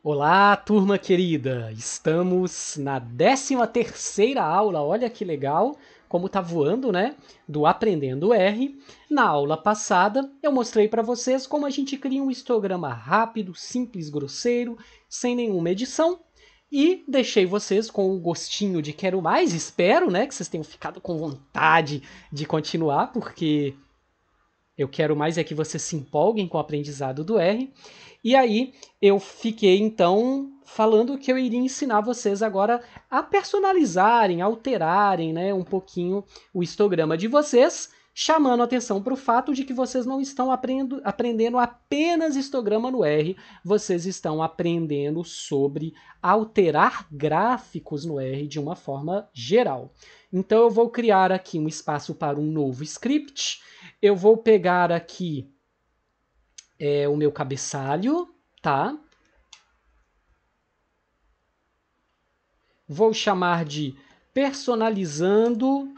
Olá, turma querida! Estamos na 13 terceira aula, olha que legal, como tá voando, né? Do Aprendendo R. Na aula passada, eu mostrei para vocês como a gente cria um histograma rápido, simples, grosseiro, sem nenhuma edição. E deixei vocês com o gostinho de quero mais, espero, né, que vocês tenham ficado com vontade de continuar, porque eu quero mais é que vocês se empolguem com o aprendizado do R. E aí eu fiquei então falando que eu iria ensinar vocês agora a personalizarem, alterarem, né, um pouquinho o histograma de vocês, chamando atenção para o fato de que vocês não estão aprendo, aprendendo apenas histograma no R, vocês estão aprendendo sobre alterar gráficos no R de uma forma geral. Então eu vou criar aqui um espaço para um novo script, eu vou pegar aqui é, o meu cabeçalho, tá? Vou chamar de personalizando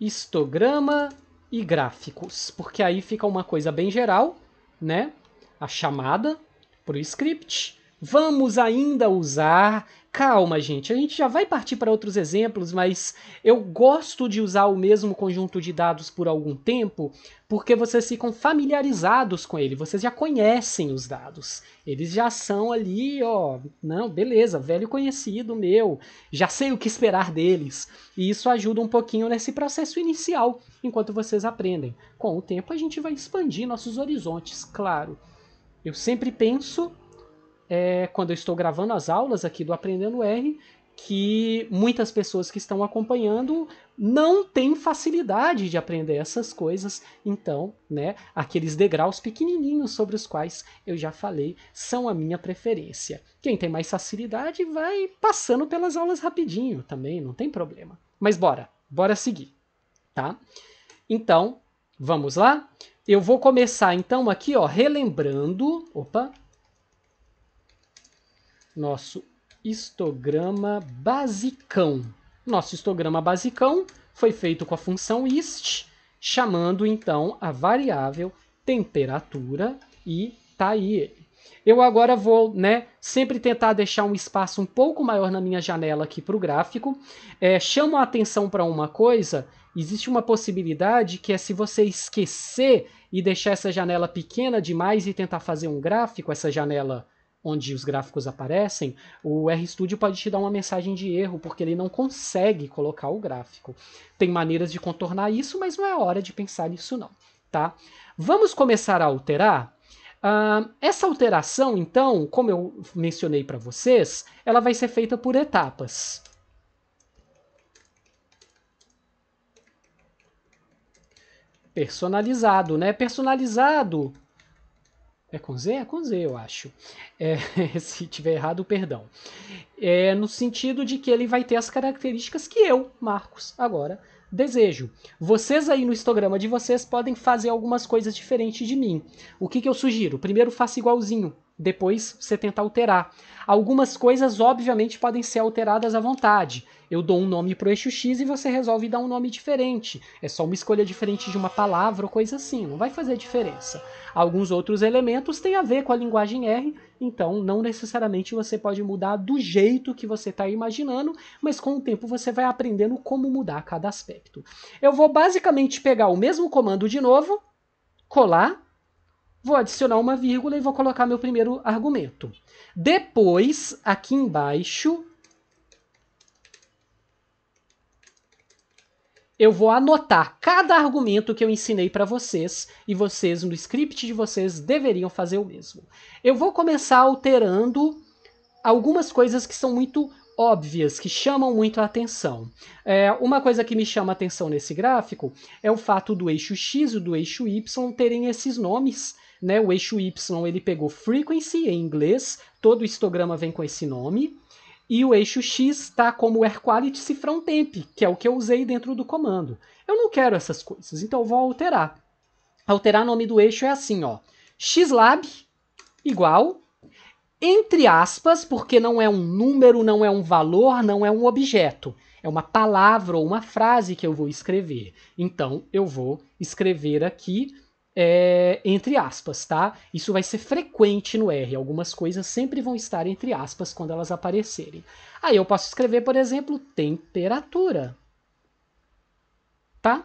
histograma e gráficos, porque aí fica uma coisa bem geral, né? A chamada para o script Vamos ainda usar. Calma, gente, a gente já vai partir para outros exemplos, mas eu gosto de usar o mesmo conjunto de dados por algum tempo, porque vocês ficam familiarizados com ele, vocês já conhecem os dados. Eles já são ali, ó, não, beleza, velho conhecido meu, já sei o que esperar deles. E isso ajuda um pouquinho nesse processo inicial, enquanto vocês aprendem. Com o tempo a gente vai expandir nossos horizontes, claro. Eu sempre penso é, quando eu estou gravando as aulas aqui do Aprendendo R, que muitas pessoas que estão acompanhando não têm facilidade de aprender essas coisas. Então, né, aqueles degraus pequenininhos sobre os quais eu já falei são a minha preferência. Quem tem mais facilidade vai passando pelas aulas rapidinho também, não tem problema. Mas bora, bora seguir, tá? Então, vamos lá? Eu vou começar então aqui, ó, relembrando, opa, nosso histograma basicão. Nosso histograma basicão foi feito com a função ist, chamando então a variável temperatura e tá aí Eu agora vou, né, sempre tentar deixar um espaço um pouco maior na minha janela aqui para o gráfico. É, chamo a atenção para uma coisa, existe uma possibilidade que é se você esquecer e deixar essa janela pequena demais e tentar fazer um gráfico, essa janela onde os gráficos aparecem, o RStudio pode te dar uma mensagem de erro, porque ele não consegue colocar o gráfico. Tem maneiras de contornar isso, mas não é hora de pensar nisso não, tá? Vamos começar a alterar? Uh, essa alteração, então, como eu mencionei para vocês, ela vai ser feita por etapas. Personalizado, né? Personalizado é com Z? É com Z, eu acho. É, se tiver errado, perdão. É no sentido de que ele vai ter as características que eu, Marcos, agora desejo. Vocês aí no histograma de vocês podem fazer algumas coisas diferentes de mim. O que, que eu sugiro? Primeiro, faça igualzinho depois você tenta alterar. Algumas coisas, obviamente, podem ser alteradas à vontade. Eu dou um nome para o eixo X e você resolve dar um nome diferente. É só uma escolha diferente de uma palavra ou coisa assim, não vai fazer diferença. Alguns outros elementos têm a ver com a linguagem R, então não necessariamente você pode mudar do jeito que você está imaginando, mas com o tempo você vai aprendendo como mudar cada aspecto. Eu vou basicamente pegar o mesmo comando de novo, colar vou adicionar uma vírgula e vou colocar meu primeiro argumento. Depois, aqui embaixo, eu vou anotar cada argumento que eu ensinei para vocês e vocês, no script de vocês, deveriam fazer o mesmo. Eu vou começar alterando algumas coisas que são muito óbvias, que chamam muito a atenção. É, uma coisa que me chama a atenção nesse gráfico é o fato do eixo X e do eixo Y terem esses nomes né? O eixo Y ele pegou frequency em inglês, todo o histograma vem com esse nome. E o eixo X está como air quality cifrão temp, que é o que eu usei dentro do comando. Eu não quero essas coisas, então eu vou alterar. Alterar o nome do eixo é assim, ó. xlab igual entre aspas, porque não é um número, não é um valor, não é um objeto. É uma palavra ou uma frase que eu vou escrever. Então eu vou escrever aqui é, entre aspas, tá? Isso vai ser frequente no R. Algumas coisas sempre vão estar entre aspas quando elas aparecerem. Aí eu posso escrever, por exemplo, temperatura. Tá?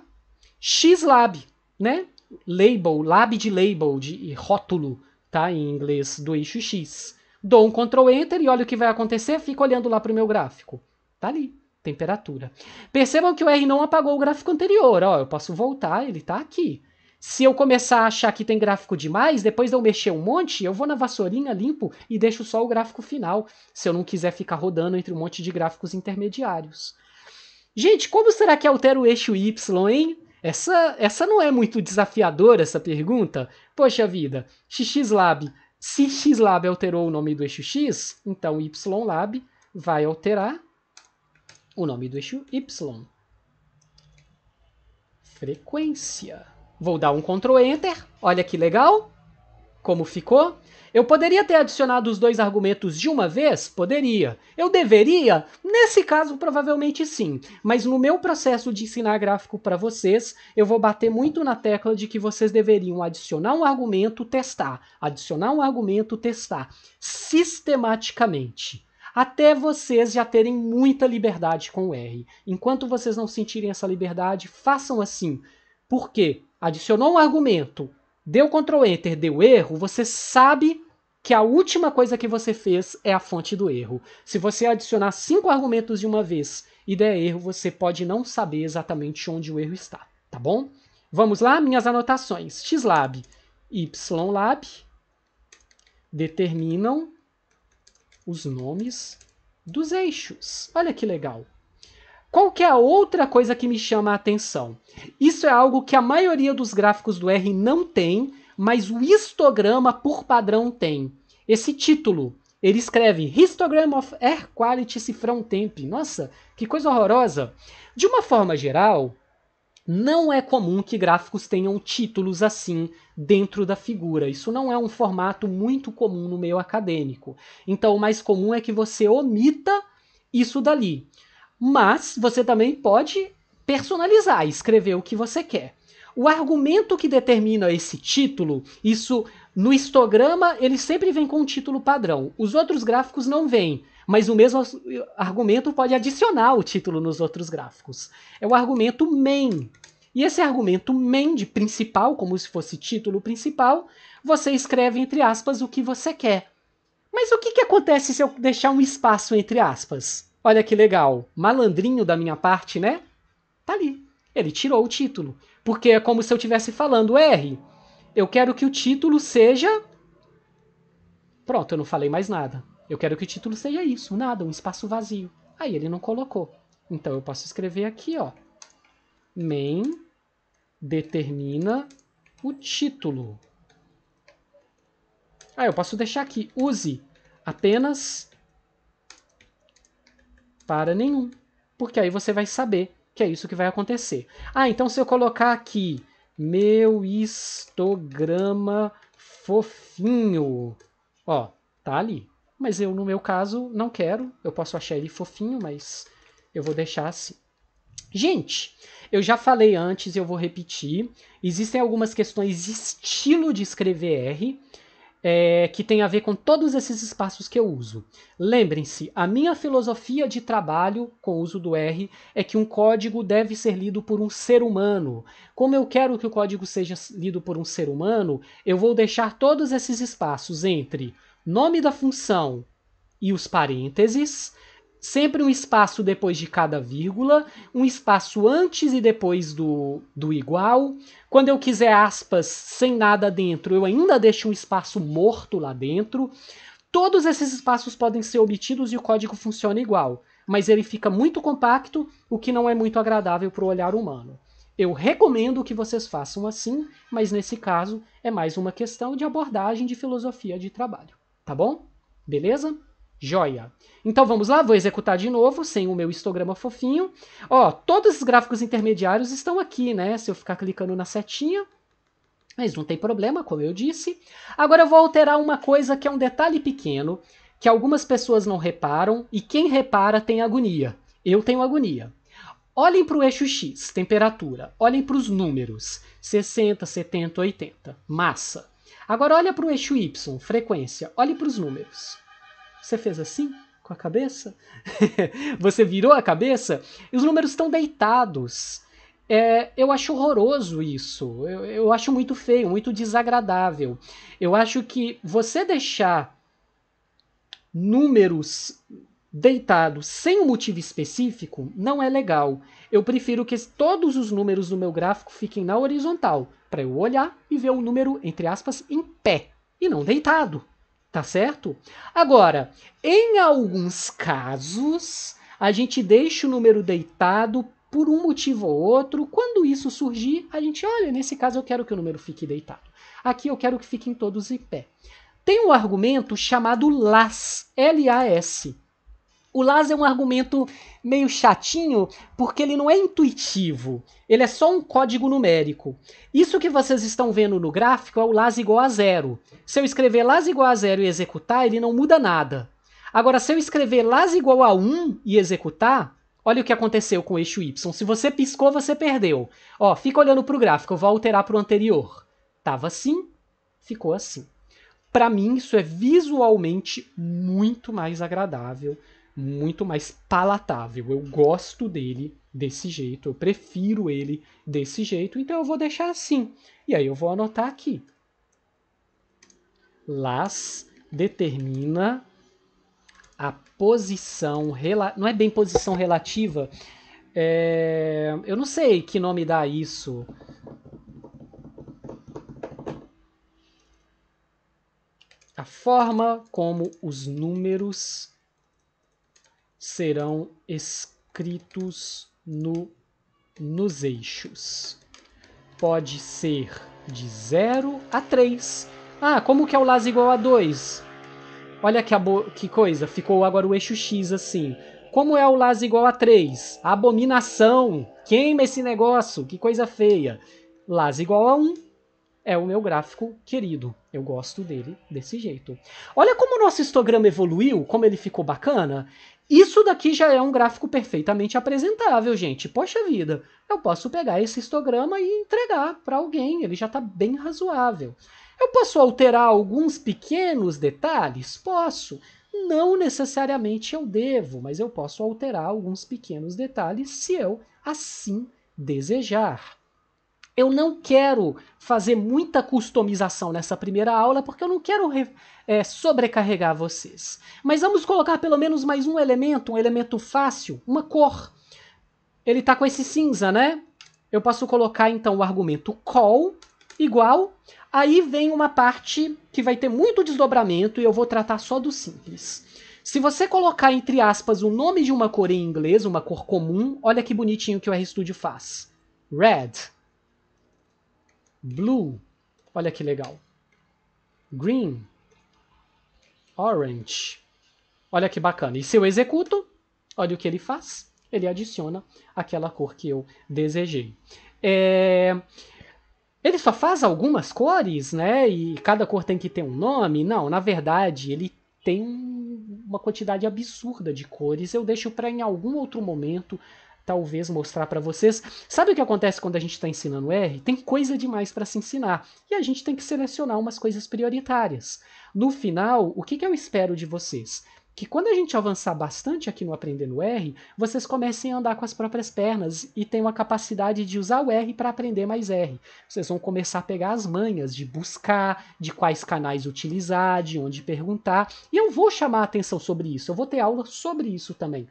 Xlab, né? Label, lab de label, de rótulo, tá? Em inglês, do eixo X. Dou um Ctrl Enter e olha o que vai acontecer. Fico olhando lá para o meu gráfico. Tá ali, temperatura. Percebam que o R não apagou o gráfico anterior. Ó, eu posso voltar, ele está aqui se eu começar a achar que tem gráfico demais, depois de eu mexer um monte, eu vou na vassourinha, limpo e deixo só o gráfico final, se eu não quiser ficar rodando entre um monte de gráficos intermediários. Gente, como será que altera o eixo Y, hein? Essa, essa não é muito desafiadora, essa pergunta? Poxa vida, XXLab. Se XLab alterou o nome do eixo X, então YLab vai alterar o nome do eixo Y. Frequência. Vou dar um Ctrl Enter, olha que legal, como ficou. Eu poderia ter adicionado os dois argumentos de uma vez? Poderia. Eu deveria? Nesse caso, provavelmente sim. Mas no meu processo de ensinar gráfico para vocês, eu vou bater muito na tecla de que vocês deveriam adicionar um argumento, testar. Adicionar um argumento, testar. Sistematicamente até vocês já terem muita liberdade com o R. Enquanto vocês não sentirem essa liberdade, façam assim. Por quê? adicionou um argumento, deu Ctrl Enter, deu erro, você sabe que a última coisa que você fez é a fonte do erro. Se você adicionar cinco argumentos de uma vez e der erro, você pode não saber exatamente onde o erro está, tá bom? Vamos lá, minhas anotações. xlab, ylab determinam os nomes dos eixos. Olha que legal. Qual que é a outra coisa que me chama a atenção? Isso é algo que a maioria dos gráficos do R não tem, mas o histograma por padrão tem. Esse título, ele escreve Histogram of Air Quality Temp. Nossa, que coisa horrorosa. De uma forma geral, não é comum que gráficos tenham títulos assim dentro da figura. Isso não é um formato muito comum no meio acadêmico. Então, o mais comum é que você omita isso dali. Mas você também pode personalizar, escrever o que você quer. O argumento que determina esse título, isso no histograma, ele sempre vem com um título padrão. Os outros gráficos não vêm, mas o mesmo eh, argumento pode adicionar o título nos outros gráficos. É o argumento main. E esse argumento main de principal, como se fosse título principal, você escreve entre aspas o que você quer. Mas o que, que acontece se eu deixar um espaço entre aspas? Olha que legal, malandrinho da minha parte, né? Tá ali. Ele tirou o título, porque é como se eu estivesse falando R. Eu quero que o título seja Pronto, eu não falei mais nada. Eu quero que o título seja isso, nada, um espaço vazio. Aí ele não colocou. Então eu posso escrever aqui, ó. Main determina o título. Ah, eu posso deixar aqui, use apenas para nenhum, porque aí você vai saber que é isso que vai acontecer. Ah, então se eu colocar aqui meu histograma fofinho, ó, tá ali. Mas eu, no meu caso, não quero. Eu posso achar ele fofinho, mas eu vou deixar assim. Gente, eu já falei antes e eu vou repetir. Existem algumas questões estilo de escrever R é, que tem a ver com todos esses espaços que eu uso. Lembrem-se, a minha filosofia de trabalho com o uso do R é que um código deve ser lido por um ser humano. Como eu quero que o código seja lido por um ser humano, eu vou deixar todos esses espaços entre nome da função e os parênteses, Sempre um espaço depois de cada vírgula, um espaço antes e depois do, do igual. Quando eu quiser aspas sem nada dentro, eu ainda deixo um espaço morto lá dentro. Todos esses espaços podem ser obtidos e o código funciona igual, mas ele fica muito compacto, o que não é muito agradável para o olhar humano. Eu recomendo que vocês façam assim, mas nesse caso é mais uma questão de abordagem de filosofia de trabalho, tá bom? Beleza? Joia. Então vamos lá, vou executar de novo, sem o meu histograma fofinho. Ó, todos os gráficos intermediários estão aqui, né? Se eu ficar clicando na setinha, mas não tem problema, como eu disse. Agora eu vou alterar uma coisa que é um detalhe pequeno, que algumas pessoas não reparam, e quem repara tem agonia. Eu tenho agonia. Olhem para o eixo X, temperatura. Olhem para os números, 60, 70, 80, massa. Agora olha para o eixo Y, frequência. Olhem para os números. Você fez assim? Com a cabeça? Você virou a cabeça? E os números estão deitados. É, eu acho horroroso isso. Eu, eu acho muito feio, muito desagradável. Eu acho que você deixar números deitados sem um motivo específico não é legal. Eu prefiro que todos os números do meu gráfico fiquem na horizontal, para eu olhar e ver o número, entre aspas, em pé e não deitado tá certo? Agora, em alguns casos, a gente deixa o número deitado por um motivo ou outro. Quando isso surgir, a gente olha, nesse caso eu quero que o número fique deitado. Aqui eu quero que fiquem todos em pé. Tem um argumento chamado LAS, L-A-S, o Laz é um argumento meio chatinho porque ele não é intuitivo. Ele é só um código numérico. Isso que vocês estão vendo no gráfico é o Laz igual a zero. Se eu escrever Laz igual a zero e executar, ele não muda nada. Agora, se eu escrever Laz igual a 1 e executar, olha o que aconteceu com o eixo Y. Se você piscou, você perdeu. Ó, fica olhando para o gráfico, eu vou alterar para o anterior. Tava assim, ficou assim. Para mim, isso é visualmente muito mais agradável muito mais palatável. Eu gosto dele desse jeito, eu prefiro ele desse jeito, então eu vou deixar assim. E aí eu vou anotar aqui. Las determina a posição, não é bem posição relativa, é... eu não sei que nome dá isso. A forma como os números serão escritos no, nos eixos. Pode ser de 0 a 3. Ah, como que é o las igual a 2? Olha que, que coisa, ficou agora o eixo X assim. Como é o las igual a 3? Abominação! Queima esse negócio, que coisa feia. Las igual a 1 é o meu gráfico querido. Eu gosto dele desse jeito. Olha como o nosso histograma evoluiu, como ele ficou bacana. Isso daqui já é um gráfico perfeitamente apresentável, gente. Poxa vida, eu posso pegar esse histograma e entregar para alguém, ele já está bem razoável. Eu posso alterar alguns pequenos detalhes? Posso. Não necessariamente eu devo, mas eu posso alterar alguns pequenos detalhes se eu assim desejar eu não quero fazer muita customização nessa primeira aula, porque eu não quero é, sobrecarregar vocês. Mas vamos colocar pelo menos mais um elemento, um elemento fácil, uma cor. Ele está com esse cinza, né? Eu posso colocar então o argumento call igual. Aí vem uma parte que vai ter muito desdobramento e eu vou tratar só do simples. Se você colocar entre aspas o nome de uma cor em inglês, uma cor comum, olha que bonitinho que o RStudio faz. Red. Blue, olha que legal. Green, orange, olha que bacana. E se eu executo, olha o que ele faz. Ele adiciona aquela cor que eu desejei. É... Ele só faz algumas cores, né? E cada cor tem que ter um nome? Não, na verdade, ele tem uma quantidade absurda de cores. Eu deixo para em algum outro momento talvez mostrar para vocês. Sabe o que acontece quando a gente está ensinando R? Tem coisa demais para se ensinar e a gente tem que selecionar umas coisas prioritárias. No final, o que, que eu espero de vocês? que quando a gente avançar bastante aqui no Aprendendo R, vocês comecem a andar com as próprias pernas e tenham a capacidade de usar o R para aprender mais R. Vocês vão começar a pegar as manhas de buscar, de quais canais utilizar, de onde perguntar. E eu vou chamar a atenção sobre isso, eu vou ter aula sobre isso também.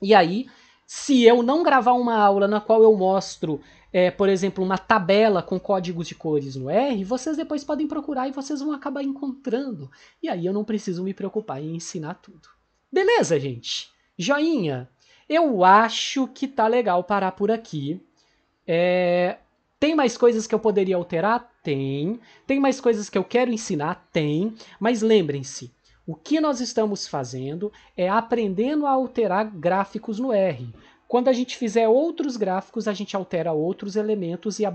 E aí, se eu não gravar uma aula na qual eu mostro, é, por exemplo, uma tabela com códigos de cores no R, vocês depois podem procurar e vocês vão acabar encontrando. E aí eu não preciso me preocupar em ensinar tudo. Beleza, gente? Joinha? Eu acho que tá legal parar por aqui. É... Tem mais coisas que eu poderia alterar? Tem. Tem mais coisas que eu quero ensinar? Tem. Mas lembrem-se, o que nós estamos fazendo é aprendendo a alterar gráficos no R. Quando a gente fizer outros gráficos, a gente altera outros elementos e a,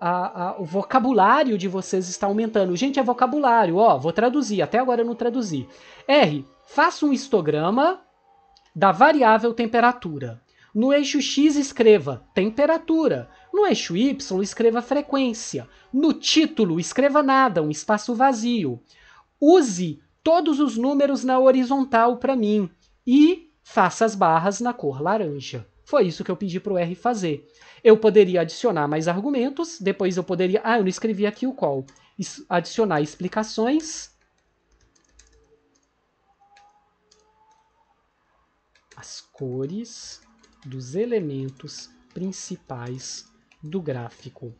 a, a, o vocabulário de vocês está aumentando. Gente, é vocabulário, ó, vou traduzir, até agora eu não traduzi. R, faça um histograma da variável temperatura. No eixo X escreva temperatura. No eixo Y escreva frequência. No título escreva nada, um espaço vazio. Use todos os números na horizontal para mim e faça as barras na cor laranja. Foi isso que eu pedi para o R fazer. Eu poderia adicionar mais argumentos, depois eu poderia... Ah, eu não escrevi aqui o qual. Adicionar explicações. As cores dos elementos principais do gráfico.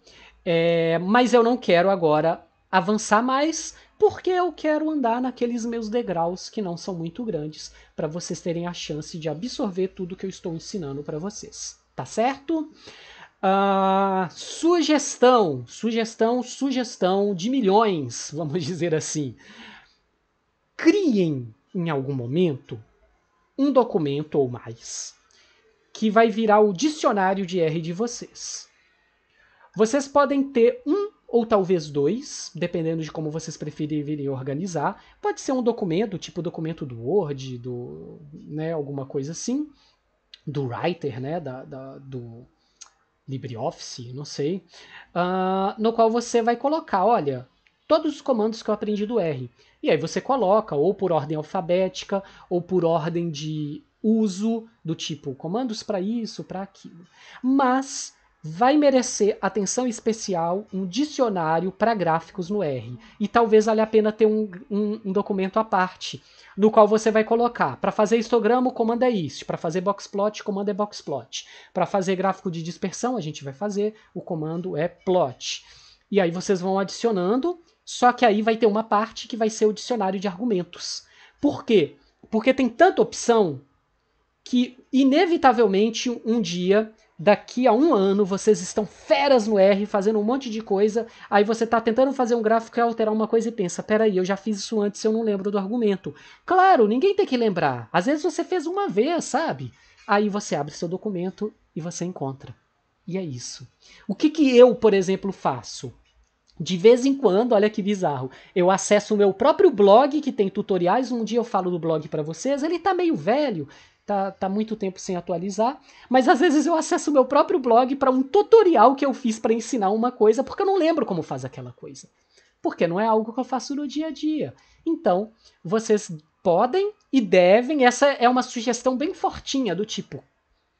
É, mas eu não quero agora avançar mais, porque eu quero andar naqueles meus degraus que não são muito grandes, para vocês terem a chance de absorver tudo que eu estou ensinando para vocês. Tá certo? Uh, sugestão, sugestão, sugestão de milhões, vamos dizer assim. Criem em algum momento um documento ou mais que vai virar o dicionário de R de vocês. Vocês podem ter um ou talvez dois, dependendo de como vocês preferirem organizar. Pode ser um documento, tipo documento do Word, do, né, alguma coisa assim, do Writer, né, da, da do LibreOffice, não sei, uh, no qual você vai colocar, olha, todos os comandos que eu aprendi do R. E aí você coloca, ou por ordem alfabética, ou por ordem de uso, do tipo comandos para isso, para aquilo. Mas vai merecer atenção especial um dicionário para gráficos no R. E talvez valha a pena ter um, um, um documento à parte, no qual você vai colocar para fazer histograma, o comando é isso, para fazer boxplot, o comando é boxplot. Para fazer gráfico de dispersão, a gente vai fazer, o comando é plot. E aí vocês vão adicionando, só que aí vai ter uma parte que vai ser o dicionário de argumentos. Por quê? Porque tem tanta opção que inevitavelmente um dia daqui a um ano vocês estão feras no R, fazendo um monte de coisa, aí você está tentando fazer um gráfico e alterar uma coisa e pensa, peraí, eu já fiz isso antes, eu não lembro do argumento. Claro, ninguém tem que lembrar. Às vezes você fez uma vez, sabe? Aí você abre seu documento e você encontra. E é isso. O que, que eu, por exemplo, faço? De vez em quando, olha que bizarro, eu acesso o meu próprio blog que tem tutoriais. Um dia eu falo do blog para vocês. Ele tá meio velho, tá, tá muito tempo sem atualizar, mas às vezes eu acesso o meu próprio blog para um tutorial que eu fiz para ensinar uma coisa, porque eu não lembro como faz aquela coisa. Porque não é algo que eu faço no dia a dia. Então, vocês podem e devem, essa é uma sugestão bem fortinha do tipo,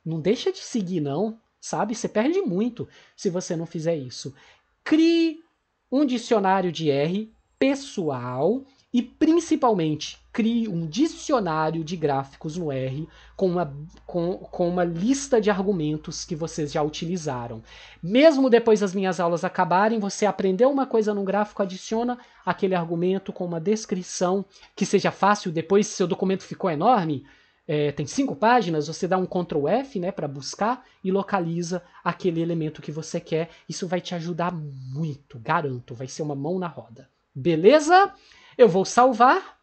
não deixa de seguir não, sabe? Você perde muito se você não fizer isso. Crie um dicionário de R pessoal e principalmente crie um dicionário de gráficos no R com uma, com, com uma lista de argumentos que vocês já utilizaram. Mesmo depois das minhas aulas acabarem, você aprendeu uma coisa no gráfico, adiciona aquele argumento com uma descrição que seja fácil. Depois, se seu documento ficou enorme, é, tem cinco páginas, você dá um Ctrl F né, para buscar e localiza aquele elemento que você quer. Isso vai te ajudar muito, garanto, vai ser uma mão na roda. Beleza? Eu vou salvar,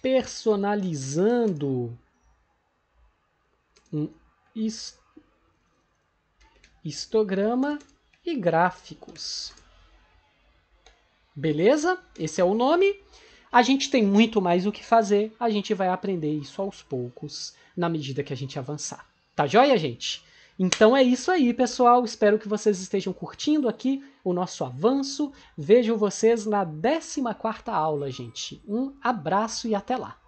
personalizando um histograma e gráficos. Beleza? Esse é o nome. A gente tem muito mais o que fazer, a gente vai aprender isso aos poucos, na medida que a gente avançar. Tá joia, gente? Então é isso aí, pessoal. Espero que vocês estejam curtindo aqui o nosso avanço. Vejo vocês na 14 quarta aula, gente. Um abraço e até lá.